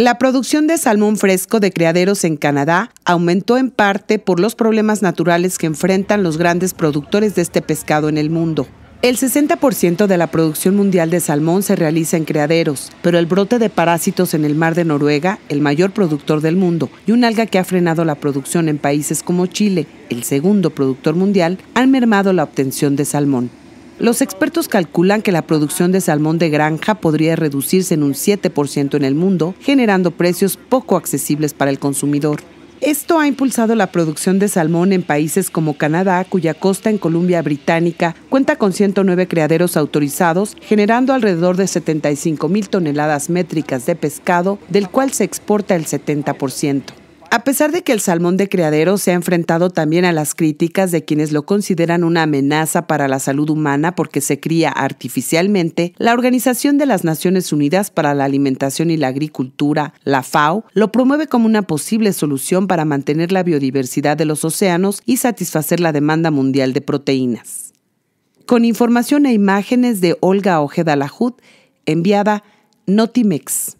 La producción de salmón fresco de criaderos en Canadá aumentó en parte por los problemas naturales que enfrentan los grandes productores de este pescado en el mundo. El 60% de la producción mundial de salmón se realiza en criaderos, pero el brote de parásitos en el mar de Noruega, el mayor productor del mundo, y un alga que ha frenado la producción en países como Chile, el segundo productor mundial, han mermado la obtención de salmón. Los expertos calculan que la producción de salmón de granja podría reducirse en un 7% en el mundo, generando precios poco accesibles para el consumidor. Esto ha impulsado la producción de salmón en países como Canadá, cuya costa en Columbia Británica cuenta con 109 criaderos autorizados, generando alrededor de 75 mil toneladas métricas de pescado, del cual se exporta el 70%. A pesar de que el salmón de criadero se ha enfrentado también a las críticas de quienes lo consideran una amenaza para la salud humana porque se cría artificialmente, la Organización de las Naciones Unidas para la Alimentación y la Agricultura, la FAO, lo promueve como una posible solución para mantener la biodiversidad de los océanos y satisfacer la demanda mundial de proteínas. Con información e imágenes de Olga Ojeda Lajud, enviada Notimex.